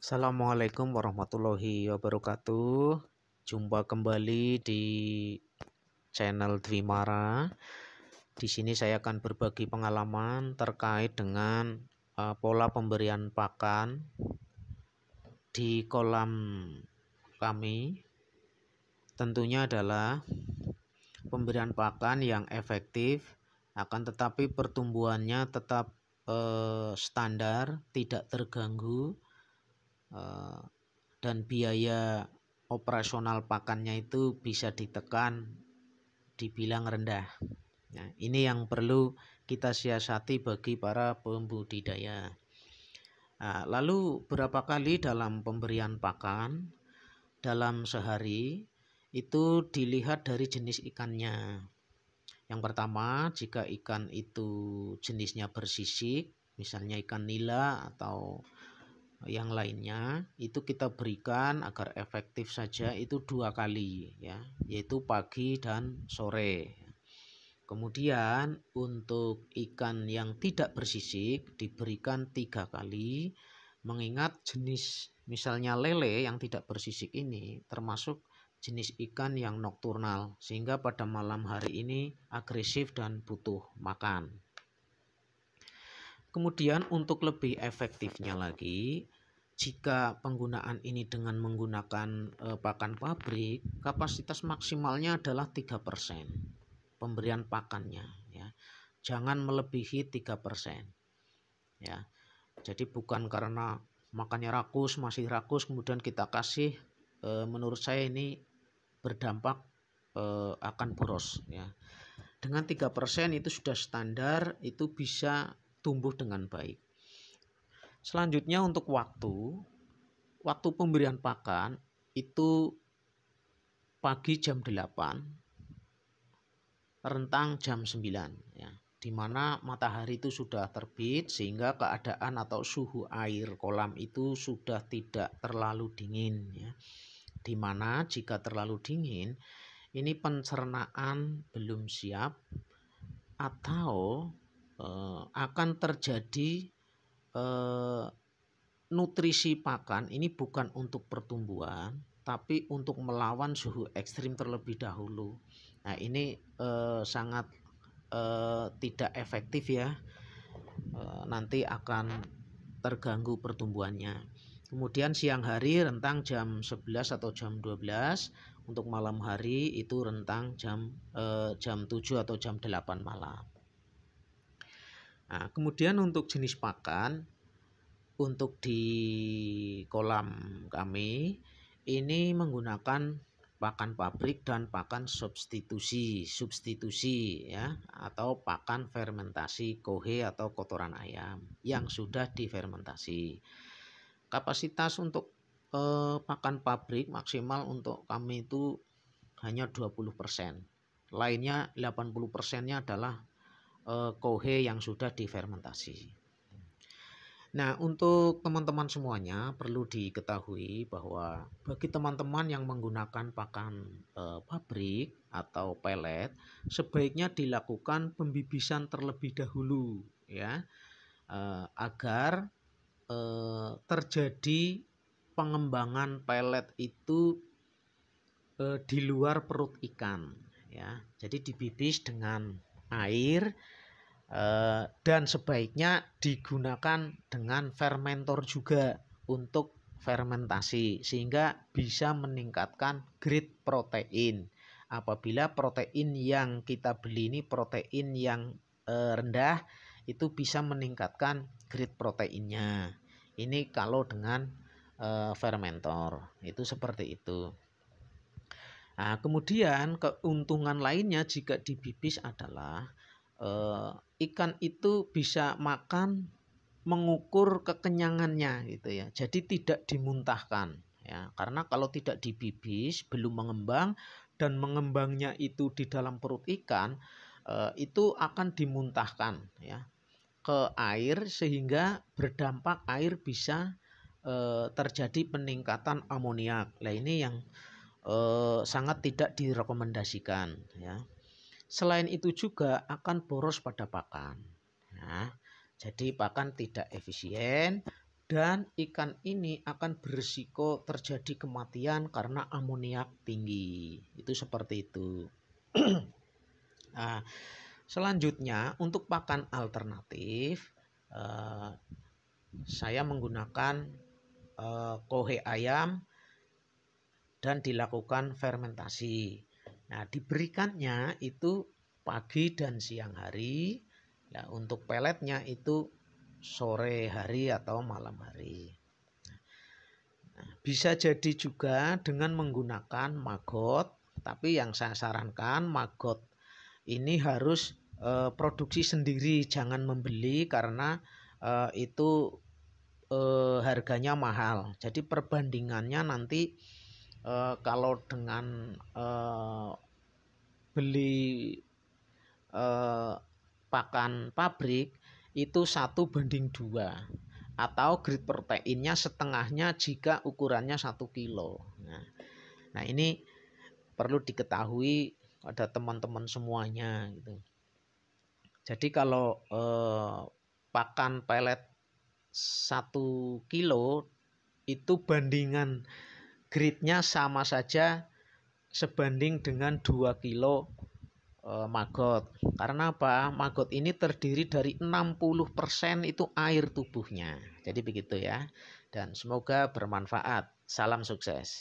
Assalamualaikum warahmatullahi wabarakatuh. Jumpa kembali di channel Dwimara. Di sini saya akan berbagi pengalaman terkait dengan eh, pola pemberian pakan di kolam kami. Tentunya adalah pemberian pakan yang efektif akan tetapi pertumbuhannya tetap eh, standar, tidak terganggu Eh, dan biaya operasional pakannya itu bisa ditekan dibilang rendah. Nah, ini yang perlu kita siasati bagi para pembudidaya. Nah, lalu berapa kali dalam pemberian pakan dalam sehari itu dilihat dari jenis ikannya. Yang pertama, jika ikan itu jenisnya bersisik, misalnya ikan nila atau yang lainnya itu kita berikan agar efektif saja itu dua kali ya yaitu pagi dan sore kemudian untuk ikan yang tidak bersisik diberikan tiga kali mengingat jenis misalnya lele yang tidak bersisik ini termasuk jenis ikan yang nokturnal sehingga pada malam hari ini agresif dan butuh makan Kemudian untuk lebih efektifnya lagi, jika penggunaan ini dengan menggunakan e, pakan pabrik, kapasitas maksimalnya adalah 3% pemberian pakannya ya. Jangan melebihi 3%. Ya. Jadi bukan karena makannya rakus, masih rakus kemudian kita kasih e, menurut saya ini berdampak e, akan boros ya. Dengan 3% itu sudah standar, itu bisa tumbuh dengan baik. Selanjutnya untuk waktu, waktu pemberian pakan itu pagi jam 8 rentang jam 9 ya. Di mana matahari itu sudah terbit sehingga keadaan atau suhu air kolam itu sudah tidak terlalu dingin ya. Di mana jika terlalu dingin ini pencernaan belum siap atau eh, akan terjadi eh, nutrisi pakan ini bukan untuk pertumbuhan tapi untuk melawan suhu ekstrim terlebih dahulu. Nah ini eh, sangat eh, tidak efektif ya. Eh, nanti akan terganggu pertumbuhannya. Kemudian siang hari rentang jam 11 atau jam 12, untuk malam hari itu rentang jam eh, jam 7 atau jam 8 malam. Nah, kemudian untuk jenis pakan untuk di kolam kami ini menggunakan pakan pabrik dan pakan substitusi, substitusi ya atau pakan fermentasi kohe atau kotoran ayam yang sudah difermentasi. Kapasitas untuk eh, pakan pabrik maksimal untuk kami itu hanya 20%. Lainnya 80%-nya adalah Eh, kohe yang sudah difermentasi. Nah, untuk teman-teman semuanya perlu diketahui bahwa bagi teman-teman yang menggunakan pakan e, pabrik atau pelet, sebaiknya dilakukan pembibisan terlebih dahulu ya. E, agar e, terjadi pengembangan pelet itu e, di luar perut ikan ya. Jadi dibibis dengan air eh, dan sebaiknya digunakan dengan fermentor juga untuk fermentasi sehingga bisa meningkatkan grade protein. Apabila protein yang kita beli ini protein yang eh, rendah itu bisa meningkatkan grade proteinnya. Ini kalau dengan eh, fermentor itu seperti itu. Nah, kemudian keuntungan lainnya jika dibibis adalah eh, ikan itu bisa makan mengukur kekenyangannya gitu ya. Jadi tidak dimuntahkan ya. Karena kalau tidak dibibis belum mengembang dan mengembangnya itu di dalam perut ikan eh, itu akan dimuntahkan ya ke air sehingga berdampak air bisa eh, terjadi peningkatan amoniak. Nah, ini yang eh, sangat tidak direkomendasikan ya. Selain itu juga akan boros pada pakan. ya. jadi pakan tidak efisien dan ikan ini akan berisiko terjadi kematian karena amoniak tinggi. Itu seperti itu. nah, selanjutnya untuk pakan alternatif eh, saya menggunakan eh, kohe ayam dan dilakukan fermentasi. Nah, diberikannya itu pagi dan siang hari. Nah, untuk peletnya itu sore hari atau malam hari. Nah, bisa jadi juga dengan menggunakan maggot, tapi yang saya sarankan maggot ini harus e, produksi sendiri, jangan membeli karena e, itu e, harganya mahal. Jadi perbandingannya nanti uh, kalau dengan uh, beli uh, pakan pabrik itu satu banding dua atau grid proteinnya setengahnya jika ukurannya satu kilo. Nah, nah ini perlu diketahui pada teman-teman semuanya gitu. Jadi kalau eh, pakan pelet satu kilo itu bandingan gridnya sama saja sebanding dengan 2 kilo e, eh, maggot. Karena apa? Maggot ini terdiri dari 60% itu air tubuhnya. Jadi begitu ya. Dan semoga bermanfaat. Salam sukses.